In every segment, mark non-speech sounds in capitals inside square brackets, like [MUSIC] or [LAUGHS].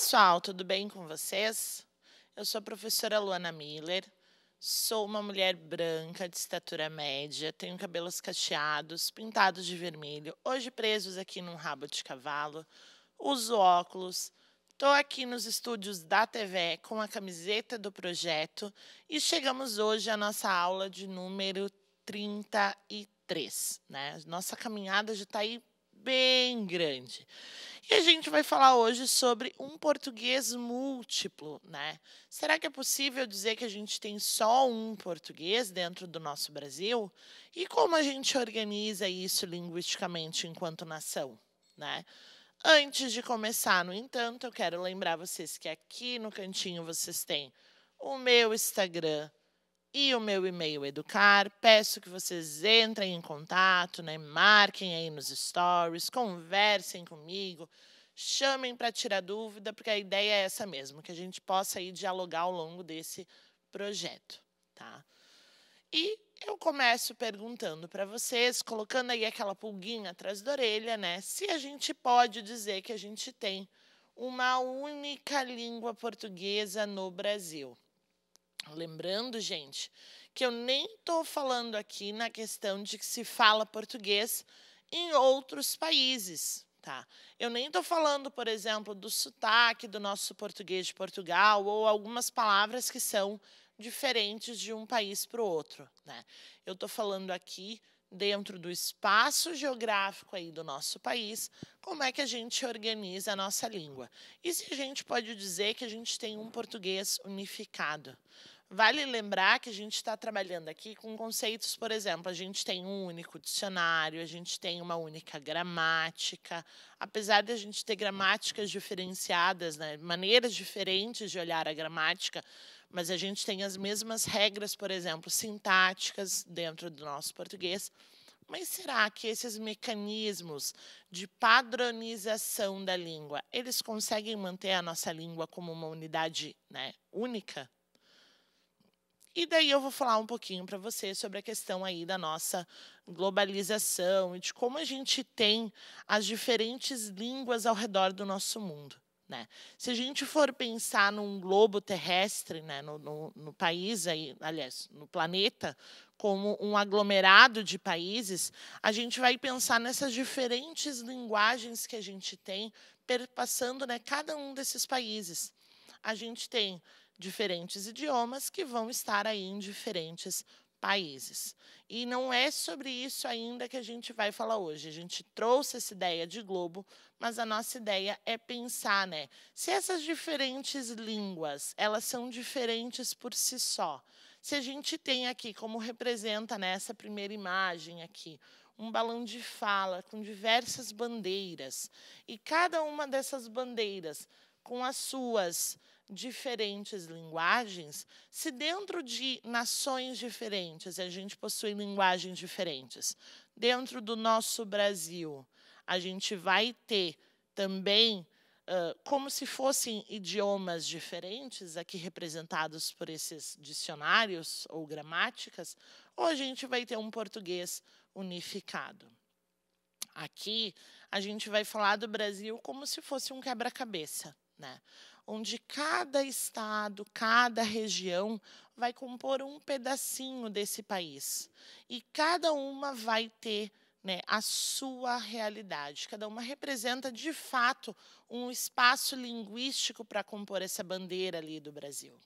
pessoal, tudo bem com vocês? Eu sou a professora Luana Miller, sou uma mulher branca de estatura média, tenho cabelos cacheados, pintados de vermelho, hoje presos aqui num rabo de cavalo, uso óculos, estou aqui nos estúdios da TV com a camiseta do projeto e chegamos hoje à nossa aula de número 33, né? Nossa caminhada já está aí bem grande. E a gente vai falar hoje sobre um português múltiplo, né? Será que é possível dizer que a gente tem só um português dentro do nosso Brasil? E como a gente organiza isso linguisticamente enquanto nação, né? Antes de começar, no entanto, eu quero lembrar vocês que aqui no cantinho vocês têm o meu Instagram, e o meu e-mail educar. Peço que vocês entrem em contato, né? marquem aí nos stories, conversem comigo, chamem para tirar dúvida, porque a ideia é essa mesmo, que a gente possa aí dialogar ao longo desse projeto, tá? E eu começo perguntando para vocês, colocando aí aquela pulguinha atrás da orelha, né? Se a gente pode dizer que a gente tem uma única língua portuguesa no Brasil. Lembrando, gente, que eu nem estou falando aqui na questão de que se fala português em outros países, tá? Eu nem estou falando, por exemplo, do sotaque do nosso português de Portugal ou algumas palavras que são diferentes de um país para o outro, né? Eu estou falando aqui dentro do espaço geográfico aí do nosso país, como é que a gente organiza a nossa língua. E se a gente pode dizer que a gente tem um português unificado. Vale lembrar que a gente está trabalhando aqui com conceitos, por exemplo, a gente tem um único dicionário, a gente tem uma única gramática. Apesar de a gente ter gramáticas diferenciadas, né, maneiras diferentes de olhar a gramática, mas a gente tem as mesmas regras, por exemplo, sintáticas dentro do nosso português. Mas será que esses mecanismos de padronização da língua, eles conseguem manter a nossa língua como uma unidade né, única? E daí eu vou falar um pouquinho para você sobre a questão aí da nossa globalização e de como a gente tem as diferentes línguas ao redor do nosso mundo. Né? Se a gente for pensar num globo terrestre, né, no, no, no, país, aí, aliás, no planeta, como um aglomerado de países, a gente vai pensar nessas diferentes linguagens que a gente tem, perpassando né, cada um desses países. A gente tem diferentes idiomas que vão estar aí em diferentes países. E não é sobre isso ainda que a gente vai falar hoje. A gente trouxe essa ideia de globo, mas a nossa ideia é pensar, né? Se essas diferentes línguas, elas são diferentes por si só. Se a gente tem aqui, como representa nessa né, primeira imagem aqui, um balão de fala com diversas bandeiras, e cada uma dessas bandeiras com as suas diferentes linguagens, se dentro de nações diferentes a gente possui linguagens diferentes, dentro do nosso Brasil a gente vai ter também como se fossem idiomas diferentes aqui representados por esses dicionários ou gramáticas, ou a gente vai ter um português unificado. Aqui a gente vai falar do Brasil como se fosse um quebra-cabeça, né? onde cada estado, cada região vai compor um pedacinho desse país. E cada uma vai ter né, a sua realidade. Cada uma representa, de fato, um espaço linguístico para compor essa bandeira ali do Brasil.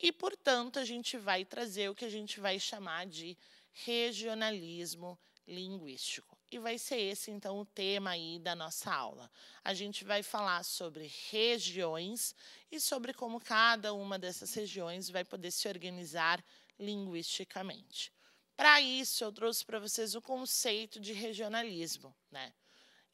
E, portanto, a gente vai trazer o que a gente vai chamar de regionalismo linguístico. E vai ser esse, então, o tema aí da nossa aula. A gente vai falar sobre regiões e sobre como cada uma dessas regiões vai poder se organizar linguisticamente. Para isso, eu trouxe para vocês o conceito de regionalismo. Né?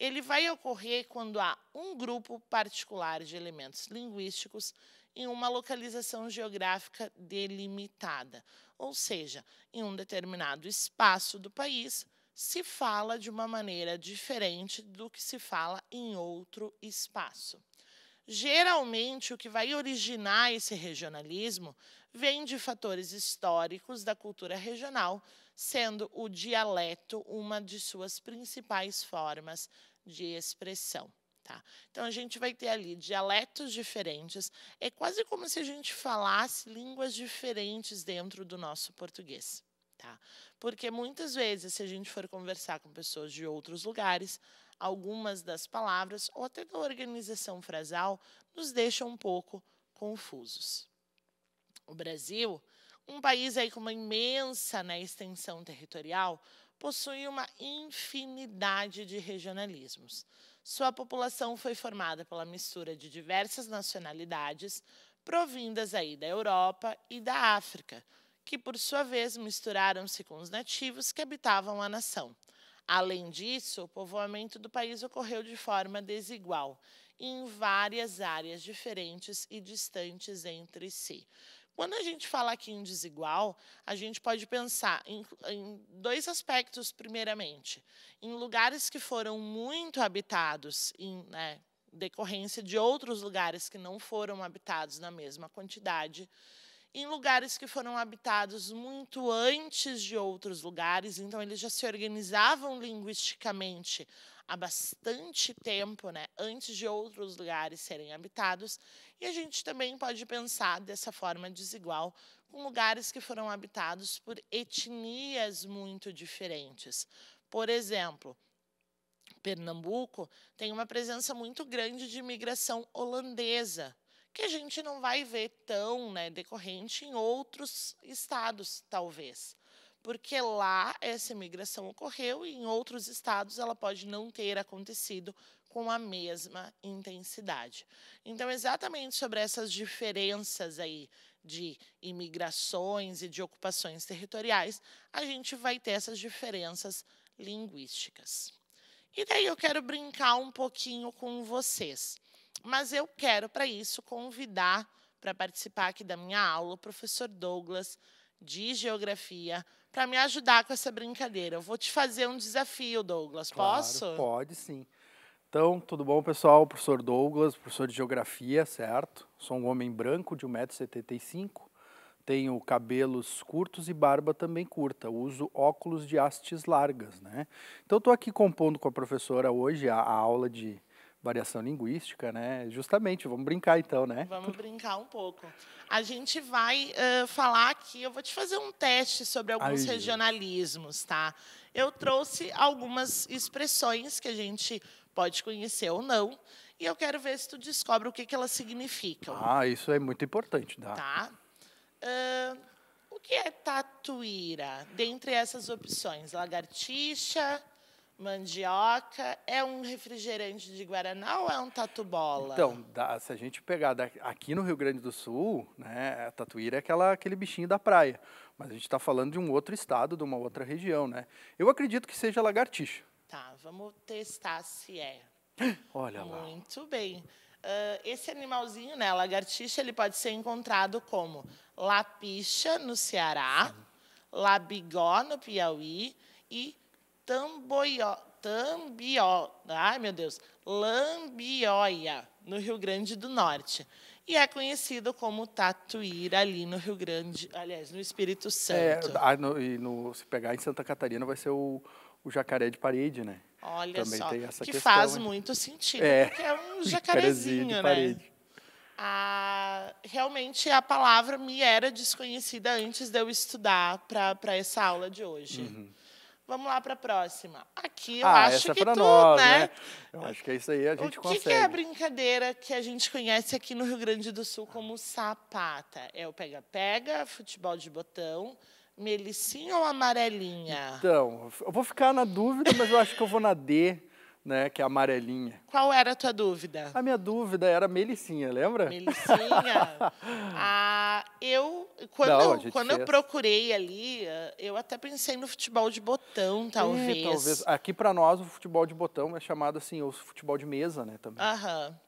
Ele vai ocorrer quando há um grupo particular de elementos linguísticos em uma localização geográfica delimitada, ou seja, em um determinado espaço do país, se fala de uma maneira diferente do que se fala em outro espaço. Geralmente, o que vai originar esse regionalismo vem de fatores históricos da cultura regional, sendo o dialeto uma de suas principais formas de expressão. Tá? Então, a gente vai ter ali dialetos diferentes. É quase como se a gente falasse línguas diferentes dentro do nosso português. Tá? Porque muitas vezes, se a gente for conversar com pessoas de outros lugares, algumas das palavras ou até da organização frasal nos deixam um pouco confusos. O Brasil, um país aí com uma imensa né, extensão territorial, possui uma infinidade de regionalismos. Sua população foi formada pela mistura de diversas nacionalidades provindas aí da Europa e da África, que por sua vez misturaram-se com os nativos que habitavam a nação. Além disso, o povoamento do país ocorreu de forma desigual, em várias áreas diferentes e distantes entre si. Quando a gente fala aqui em desigual, a gente pode pensar em, em, dois aspectos, primeiramente. Em lugares que foram muito habitados, em né, decorrência de outros lugares que não foram habitados na mesma quantidade em lugares que foram habitados muito antes de outros lugares, então eles já se organizavam linguisticamente há bastante tempo, né, antes de outros lugares serem habitados, e a gente também pode pensar dessa forma desigual com lugares que foram habitados por etnias muito diferentes. Por exemplo, Pernambuco tem uma presença muito grande de imigração holandesa que a gente não vai ver tão né, decorrente em outros estados, talvez. Porque lá essa imigração ocorreu e em outros estados ela pode não ter acontecido com a mesma intensidade. Então, exatamente sobre essas diferenças aí de imigrações e de ocupações territoriais, a gente vai ter essas diferenças linguísticas. E daí eu quero brincar um pouquinho com vocês. Mas eu quero, para isso, convidar para participar aqui da minha aula o professor Douglas, de Geografia, para me ajudar com essa brincadeira. Eu vou te fazer um desafio, Douglas. Claro, Posso? Pode sim. Então, tudo bom, pessoal? professor Douglas, professor de Geografia, certo? Sou um homem branco de 1,75m, tenho cabelos curtos e barba também curta, uso óculos de hastes largas, né? Então, estou aqui compondo com a professora hoje a, a aula de variação linguística, né? Justamente, vamos brincar então, né? Vamos brincar um pouco. A gente vai uh, falar aqui, eu vou te fazer um teste sobre alguns regionalismos, tá? Eu trouxe algumas expressões que a gente pode conhecer ou não, e eu quero ver se tu descobre o que, que elas significam. Ah, isso é muito importante, dá. tá? Uh, o que é tatuíra? Dentre essas opções, lagartixa, mandioca, é um refrigerante de Guaraná ou é um tatu-bola? Então, se a gente pegar aqui no Rio Grande do Sul, né, a tatuíra é aquela, aquele bichinho da praia. Mas a gente está falando de um outro estado, de uma outra região, né? Eu acredito que seja lagartixa. Tá, vamos testar se é. [GASPS] Olha lá. Muito bem. Uh, esse animalzinho, né, lagartixa, ele pode ser encontrado como lapixa, no Ceará, labigó, no Piauí e Tamboió, Tambió, ai meu Deus, Lambioia, no Rio Grande do Norte. E é conhecido como Tatuíra ali no Rio Grande, aliás, no Espírito é, ah, Santo. É, no, e no, se pegar em Santa Catarina vai ser o, o jacaré de parede, né? Olha Também só, que questão, faz muito sentido, é, porque é um [LAUGHS] jacarezinho, né? Ah, realmente a palavra me era desconhecida antes de eu estudar para essa aula de hoje. Uhum. Vamos lá para a próxima. Aqui eu ah, acho é que é tudo, nós, né? né? Eu acho que é isso aí, a gente o consegue. O que é a brincadeira que a gente conhece aqui no Rio Grande do Sul como sapata? É o pega-pega, futebol de botão, melicinha ou amarelinha? Então, eu vou ficar na dúvida, mas eu acho que eu vou na D né, que é amarelinha. Qual era a tua dúvida? A minha dúvida era Melicinha, lembra? Melicinha? [LAUGHS] ah, eu, quando, Não, eu, quando eu procurei ali, eu até pensei no futebol de botão, é, talvez. talvez. Aqui para nós o futebol de botão é chamado assim, o futebol de mesa, né, também. Aham.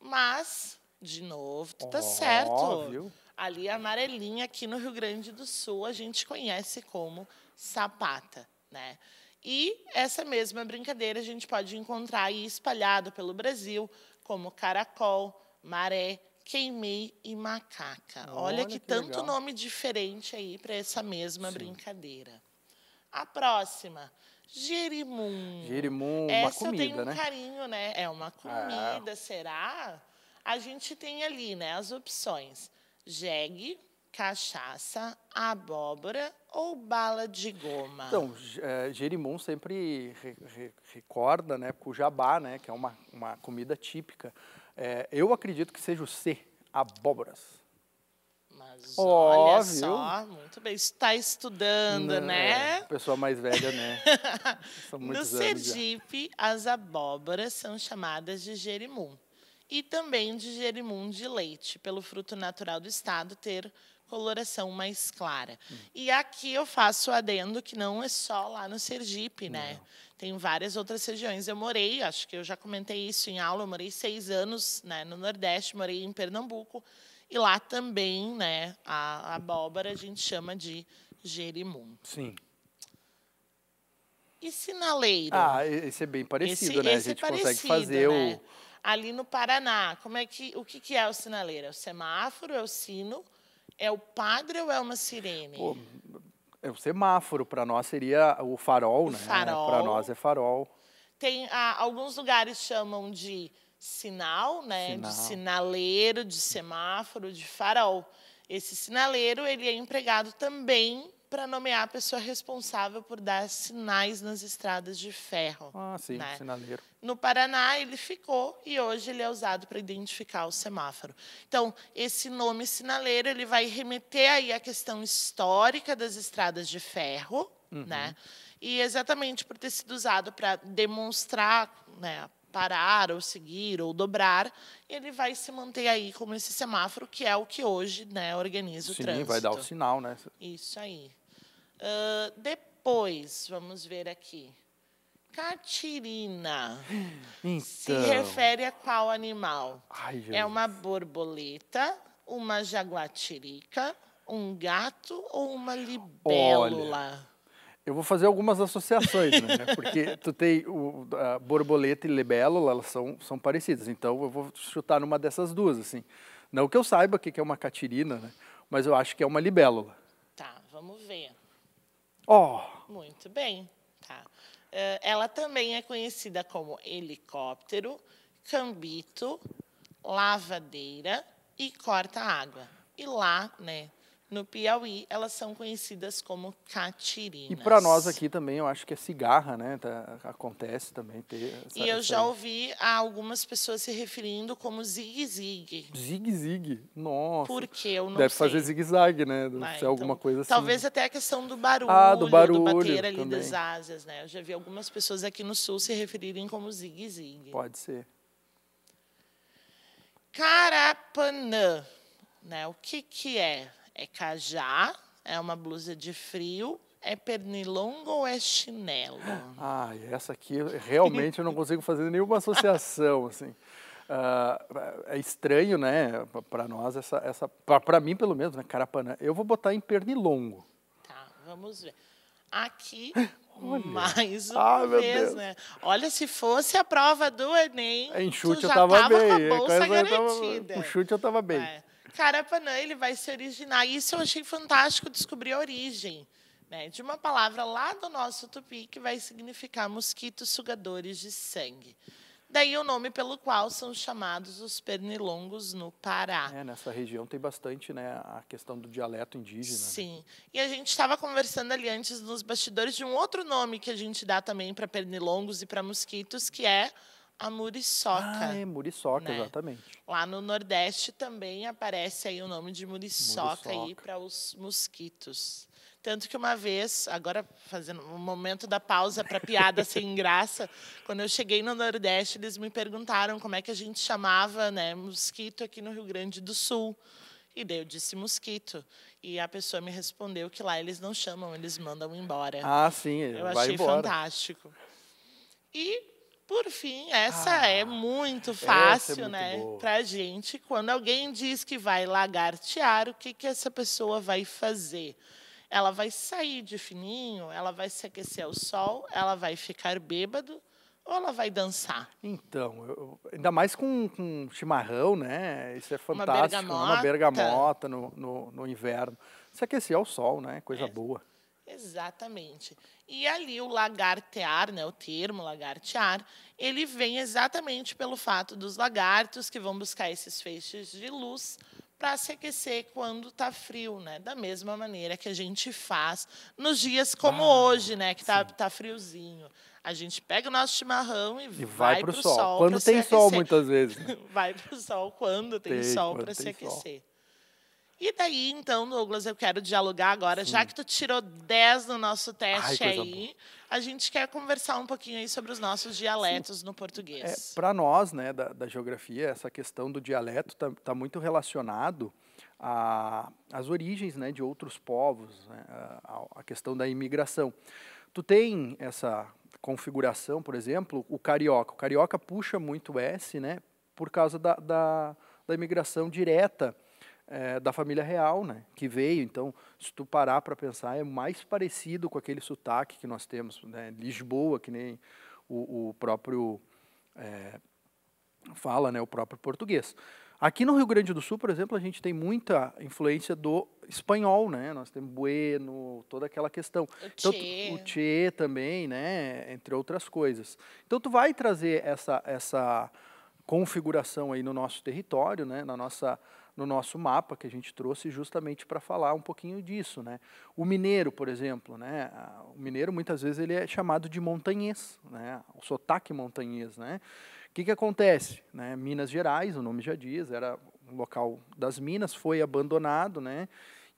Mas, de novo, tu tá oh, certo. Viu? Ali a amarelinha aqui no Rio Grande do Sul, a gente conhece como sapata, né? E essa mesma brincadeira a gente pode encontrar aí espalhada pelo Brasil, como caracol, maré, queimei e macaca. Olha, Olha que, que, tanto legal. nome diferente aí para essa mesma Sim. brincadeira. A próxima, jerimum. Jerimum, essa uma comida, tem um né? carinho, né? É uma ah. comida, será? A gente tem ali, né, as opções: jegue, cachaça, abóbora ou bala de goma? Então, é, Jerimum sempre re, re, recorda né, o jabá, né, que é uma, uma comida típica. É, eu acredito que seja o C, abóboras. Mas oh, olha viu? só, muito bem. Está estudando, Não, né? Pessoa mais velha, né? [LAUGHS] no Sergipe, já. as abóboras são chamadas de jerimum. E também de gerimum de leite, pelo fruto natural do estado ter coloração mais clara. Hum. E aqui eu faço adendo que não é só lá no Sergipe, né? não. né? Tem várias outras regiões. Eu morei, acho que eu já comentei isso em aula, eu morei seis anos né, no Nordeste, morei em Pernambuco. E lá também, né, a, a abóbora a gente chama de jerimum. Sim. E sinaleiro? Ah, esse é bem parecido, esse, né? Esse a é gente é parecido, consegue fazer né? o ali no Paraná. Como é que o que, que é o sinaleiro? É o semáforo, é o sino é o padre ou é uma sirene? Pô, é o semáforo. Para nós seria o farol, o né? farol. Para nós é farol. Tem ah, alguns lugares chamam de sinal, né? Sinal. De sinaleiro, de semáforo, de farol. Esse sinaleiro ele é empregado também para nomear a pessoa responsável por dar sinais nas estradas de ferro. Ah, sim, né? sinaleiro. No Paraná, ele ficou e hoje ele é usado para identificar o semáforo. Então, esse nome sinaleiro ele vai remeter aí à questão histórica das estradas de ferro, uhum. né? E exatamente por ter sido usado para demonstrar né, parar ou seguir ou dobrar, ele vai se manter aí como esse semáforo que é o que hoje né, organiza Sim, o trânsito. Sim, vai dar o sinal, né? Isso aí. Uh, depois, vamos ver aqui. Catirina hum, então. se refere a qual animal? Ai, é uma borboleta, uma jaguatirica, um gato ou uma libélula? Olha, eu vou fazer algumas associações, né? [LAUGHS] Porque tu tem o, a borboleta e libélula, elas são, são parecidas. Então eu vou chutar numa dessas duas, assim. Não que eu saiba o que é uma catirina, né? Mas eu acho que é uma libélula. Tá, vamos ver. Ó. Oh. Muito bem. Tá. Eh, ela também é conhecida como helicóptero, cambito, lavadeira e corta-água. E lá, né, no Piauí, elas são conhecidas como catirinas. E para nós aqui também, eu acho que é cigarra, né? Tá, acontece também ter. Essa, e eu essa... já ouvi algumas pessoas se referindo como zigue-zigue. Zigue-zigue? Nossa. Por que eu não Deve sei. fazer zigue-zague, né? ser então, alguma coisa assim. Talvez até a questão do barulho, ah, do, barulho do bater ali também. das asas, né? Eu já vi algumas pessoas aqui no sul se referirem como zigue-zigue. Pode ser. Carapanã, né? O que que é? É cajá, é uma blusa de frio, é pernilongo ou é chinelo? Ah, essa aqui realmente eu não consigo fazer nenhuma associação, assim. Uh, é estranho, né, para nós, essa, essa para mim pelo menos, né, carapana. Eu vou botar em pernilongo. Tá, vamos ver. Aqui, Olha. mais uma ah, vez, né? Olha, se fosse a prova do Enem, em chute eu tava, tava bem. com a bolsa garantida. com chute eu tava bem. É. Carapanã ele vai se originar. Isso eu achei fantástico descobrir a origem né, de uma palavra lá do nosso tupi que vai significar mosquitos sugadores de sangue. Daí o nome pelo qual são chamados os pernilongos no Pará. É, nessa região tem bastante né, a questão do dialeto indígena. Né? Sim. E a gente estava conversando ali antes nos bastidores de um outro nome que a gente dá também para pernilongos e para mosquitos, que é a muriçoca. Ah, é, muriçoca, né? exatamente. Lá no Nordeste também aparece aí o nome de muriçoca, muriçoca. aí para os mosquitos. Tanto que uma vez, agora fazendo um momento da pausa para piada sem [LAUGHS] graça, quando eu cheguei no Nordeste, eles me perguntaram como é que a gente chamava né, mosquito aqui no Rio Grande do Sul. E daí eu disse mosquito. E a pessoa me respondeu que lá eles não chamam, eles mandam embora. Ah, sim, eu vai achei embora. fantástico. E por fim, essa é ah, é muito fácil, é muito né, boa. pra gente. Quando alguém diz que vai lagartear, o que, que essa pessoa vai fazer? Ela vai sair de fininho, ela vai se aquecer ao sol, ela vai ficar bêbado ou ela vai dançar? Então, eu, ainda mais com, com, chimarrão, né? Isso é fantástico. Né? Uma bergamota, uma bergamota no, no, no inverno. Se aquecer ao sol, né? Coisa é. boa. Exatamente. E ali o lagartear, né, o termo lagartear, ele vem exatamente pelo fato dos lagartos que vão buscar esses feixes de luz para se aquecer quando está frio, né? Da mesma maneira que a gente faz nos dias como ah, hoje, né? Que tá, tá friozinho. A gente pega o nosso chimarrão e, e vai, para o sol. sol. quando tem sol, muitas vezes. Né? [LAUGHS] vai para o sol quando tem, tem sol para se aquecer. Sol. E daí, então, Douglas, eu quero dialogar agora, Sim. já que tu tirou 10 no nosso teste Ai, aí. Boa. A gente quer conversar um pouquinho aí sobre os nossos dialetos Sim. no português. É, Para nós, né, da, da, geografia, essa questão do dialeto está tá muito relacionado às origens né, de outros povos, né, a, a questão da imigração. Tu tem essa configuração, por exemplo, o carioca. O carioca puxa muito S, né, por causa da, da, da imigração direta é, da família real, né, que veio. Então, se tu parar para pensar, é mais parecido com aquele sotaque que nós temos, né, Lisboa, que nem o, o próprio é, fala, né, o próprio português. Aqui no Rio Grande do Sul, por exemplo, a gente tem muita influência do espanhol, né? Nós temos bueno, toda aquela questão. O então, o tchê também, né? Entre outras coisas. Então, tu vai trazer essa, essa configuração aí no nosso território, né? Na nossa no nosso mapa que a gente trouxe justamente para falar um pouquinho disso, né? O mineiro, por exemplo, né? O mineiro muitas vezes ele é chamado de montanhês, né? O sotaque montanhês, né? O que, que acontece? Né? Minas Gerais, o nome já diz, era um local das minas, foi abandonado, né?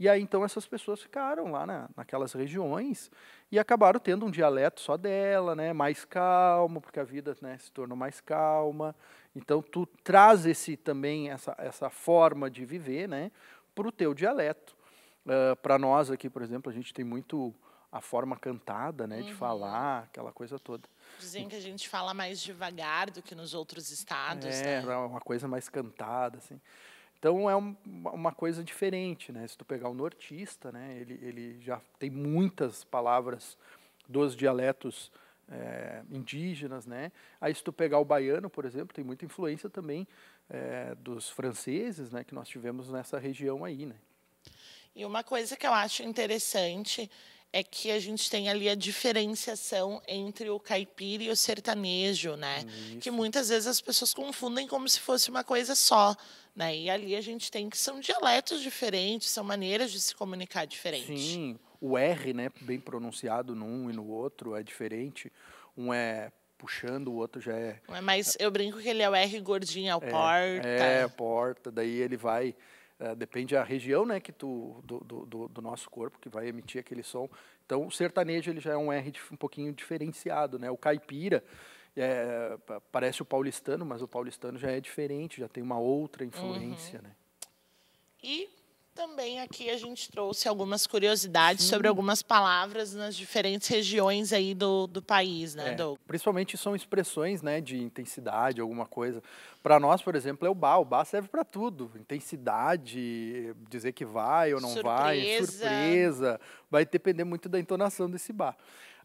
E aí, então, essas pessoas ficaram lá na, naquelas regiões e acabaram tendo um dialeto só dela, né, mais calmo, porque a vida né, se tornou mais calma. Então tu traz esse também essa, essa forma de viver, né, para o teu dialeto. Uh, ah, para nós aqui, por exemplo, a gente tem muito a forma cantada, né, uhum. de falar, aquela coisa toda. Dizem que a gente fala mais devagar do que nos outros estados. É, né? É uma coisa mais cantada, assim. Então é um, uma coisa diferente, né? Se tu pegar o um nortista, né, ele, ele já tem muitas palavras dos dialetos é, indígenas, né? Aí se tu pegar o baiano, por exemplo, tem muita influência também é, dos franceses, né? Que nós tivemos nessa região aí, né? E uma coisa que eu acho interessante é que a gente tem ali a diferenciação entre o caipira e o sertanejo, né? Isso. Que muitas vezes as pessoas confundem como se fosse uma coisa só, né? E ali a gente tem que são dialetos diferentes, são maneiras de se comunicar diferentes. Sim, o R, né, bem pronunciado num e no outro, é diferente. Um é puxando, o outro já é. Mas eu brinco que ele é o R gordinho, é o é, porta. É, porta. Daí ele vai. Eh, depende da região né, que tu, do, do, do, nosso corpo que vai emitir aquele som. Então, o sertanejo ele já é um R um pouquinho diferenciado. Né? O caipira é, parece o paulistano, mas o paulistano já é diferente, já tem uma outra influência. Uhum. Né? E também aqui a gente trouxe algumas curiosidades Sim. sobre algumas palavras nas diferentes regiões aí do, do país, né, é, Doug? Principalmente são expressões, né, de intensidade, alguma coisa. Para nós, por exemplo, é o ba. O ba serve para tudo. Intensidade, dizer que vai ou não surpresa. vai, surpresa. Vai depender muito da entonação desse ba.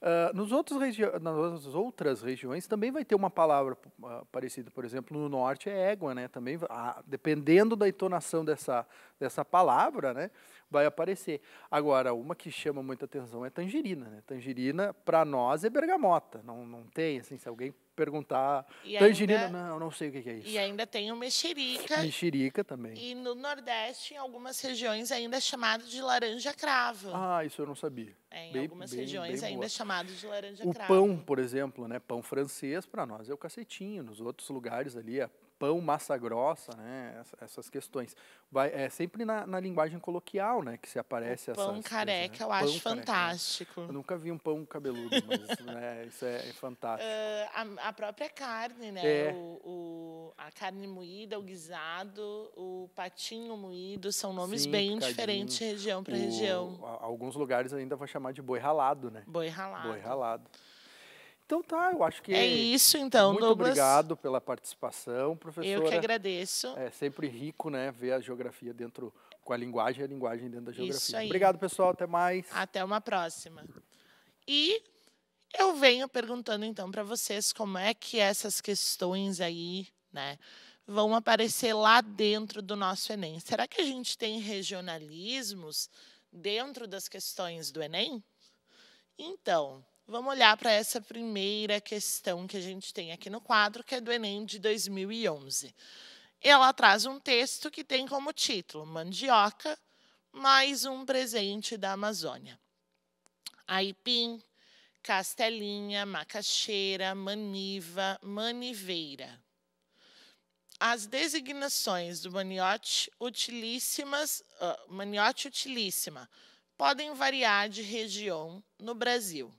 Ah, nos outros nas outras regiões também vai ter uma palavra ah, parecida. Por exemplo, no norte é égua, né? Também, ah, dependendo da entonação dessa, dessa palavra, né? Vai aparecer. Agora, uma que chama muita atenção é tangerina. Né? Tangerina, para nós, é bergamota. Não, não tem, assim, se alguém perguntar. E Tangerina, então, ainda, não, não sei o que é isso. E ainda tem o mexerica. Mexerica também. E no Nordeste, em algumas regiões, ainda é chamado de laranja cravo. Ah, isso eu não sabia. É, em bem, algumas bem, regiões bem ainda é chamado de laranja cravo. O pão, por exemplo, né? Pão francês, para nós é o cacetinho. Nos outros lugares ali é pão, massa grossa, né? Essas questões. Vai, é sempre na, na linguagem coloquial, né? Que se aparece essa. Né? Pão careca, coisas, né? eu pão acho careca. fantástico. Eu nunca vi um pão cabeludo, mas né, isso é, é fantástico. Uh, a, a, própria carne, né? É. O, o, a carne moída, o guisado, o patinho moído, são nomes Sim, bem diferentes de região para região. Alguns lugares ainda vai chamar de boi ralado, né? Boi ralado. Boi ralado. Então tá, eu acho que é isso então. Muito Douglas. obrigado pela participação, professor. Eu que agradeço. É sempre rico, né, ver a geografia dentro com a linguagem, a linguagem dentro da geografia. Isso aí. Obrigado, pessoal, até mais. Até uma próxima. E eu venho perguntando então para vocês como é que essas questões aí, né, vão aparecer lá dentro do nosso ENEM. Será que a gente tem regionalismos dentro das questões do ENEM? Então, Vamos olhar para essa primeira questão que a gente tem aqui no quadro, que é do Enem de 2011. Ela traz um texto que tem como título Mandioca, mais um presente da Amazônia. Aipim, Castelinha, Macaxeira, Maniva, Maniveira. As designações do maniote utilíssimas, uh, maniote utilíssima podem variar de região no Brasil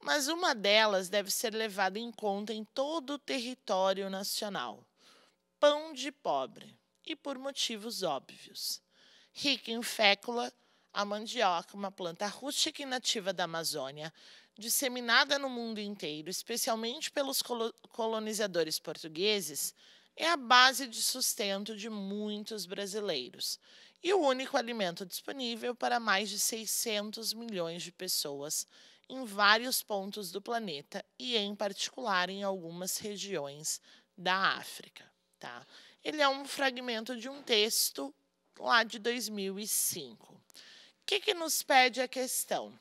mas uma delas deve ser levada em conta em todo o território nacional: pão de pobre, e por motivos óbvios. Rica em fécula, a mandioca, uma planta rústica e nativa da Amazônia, disseminada no mundo inteiro, especialmente pelos colonizadores portugueses, é a base de sustento de muitos brasileiros e o único alimento disponível para mais de 600 milhões de pessoas em vários pontos do planeta e, em particular, em algumas regiões da África. Tá? Ele é um fragmento de um texto lá de 2005. O que, que nos pede a questão?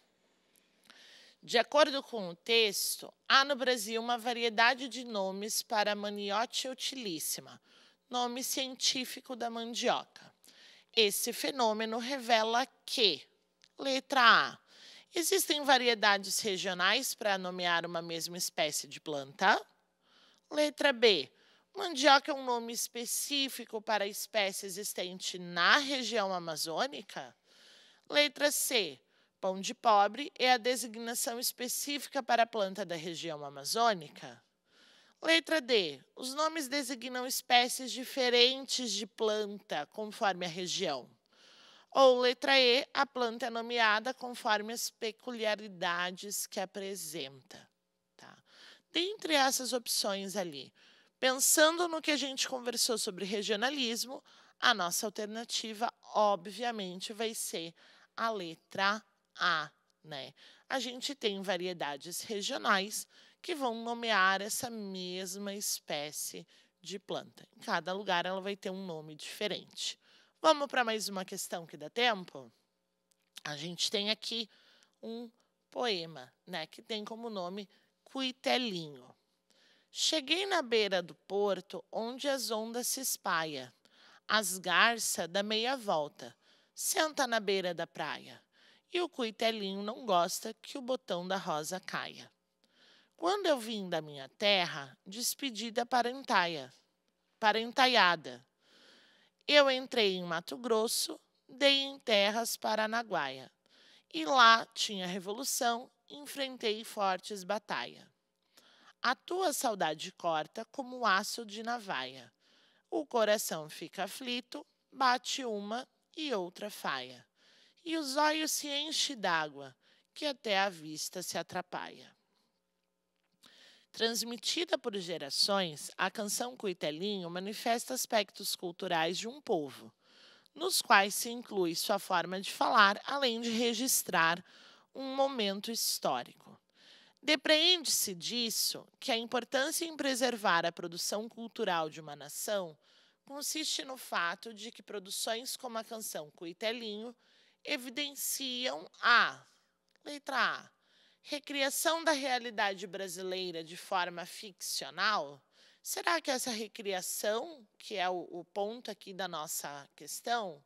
De acordo com o texto, há no Brasil uma variedade de nomes para a maniote utilíssima, nome científico da mandioca. Esse fenômeno revela que, letra A, Existem variedades regionais para nomear uma mesma espécie de planta? Letra B. Mandioca é um nome específico para a espécie existente na região amazônica? Letra C. Pão de pobre é a designação específica para a planta da região amazônica? Letra D. Os nomes designam espécies diferentes de planta conforme a região. Ou letra E, a planta é nomeada conforme as peculiaridades que apresenta. Tá? Dentre essas opções ali, pensando no que a gente conversou sobre regionalismo, a nossa alternativa, obviamente, vai ser a letra A. Né? A gente tem variedades regionais que vão nomear essa mesma espécie de planta. Em cada lugar ela vai ter um nome diferente. Vamos para mais uma questão que dá tempo? A gente tem aqui um poema, né, que tem como nome Cuitelinho. Cheguei na beira do porto, onde as ondas se espalham. As garça dá meia volta, senta na beira da praia. E o cuitelinho não gosta que o botão da rosa caia. Quando eu vim da minha terra, despedida para para parentaiada. Eu entrei em Mato Grosso, dei em terras paranaguaia. E lá tinha revolução, enfrentei fortes batalha. A tua saudade corta como aço de navaia. O coração fica aflito, bate uma e outra faia. E os olhos se enchem d'água, que até a vista se atrapalha. Transmitida por gerações, a canção Cuitelinho manifesta aspectos culturais de um povo, nos quais se inclui sua forma de falar, além de registrar um momento histórico. Depreende-se disso que a importância em preservar a produção cultural de uma nação consiste no fato de que produções como a canção Cuitelinho evidenciam a letra A recriação da realidade brasileira de forma ficcional? Será que essa recriação, que é o, o, ponto aqui da nossa questão?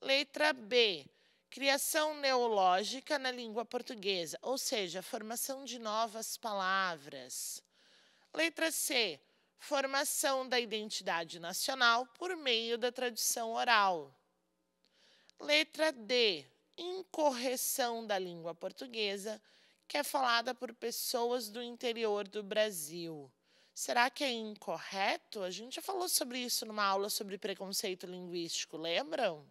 Letra B. Criação neológica na língua portuguesa, ou seja, formação de novas palavras. Letra C. Formação da identidade nacional por meio da tradição oral. Letra D. Incorreção da língua portuguesa que é falada por pessoas do interior do Brasil. Será que é incorreto? A gente já falou sobre isso numa aula sobre preconceito linguístico, lembram?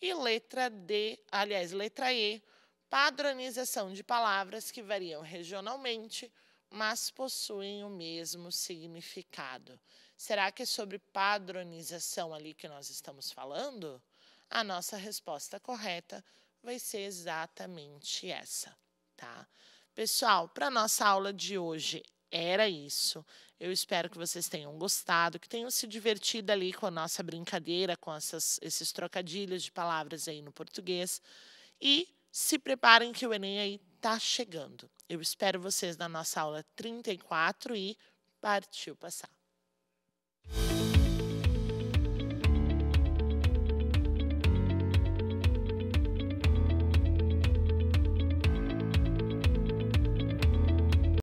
E letra D, aliás, letra E, padronização de palavras que variam regionalmente, mas possuem o mesmo significado. Será que é sobre padronização ali que nós estamos falando? A nossa resposta correta vai ser exatamente essa tá? Pessoal, para nossa aula de hoje era isso. Eu espero que vocês tenham gostado, que tenham se divertido ali com a nossa brincadeira, com essas, esses trocadilhos de palavras aí no português. E se preparem que o Enem aí tá chegando. Eu espero vocês na nossa aula 34 e partiu passar.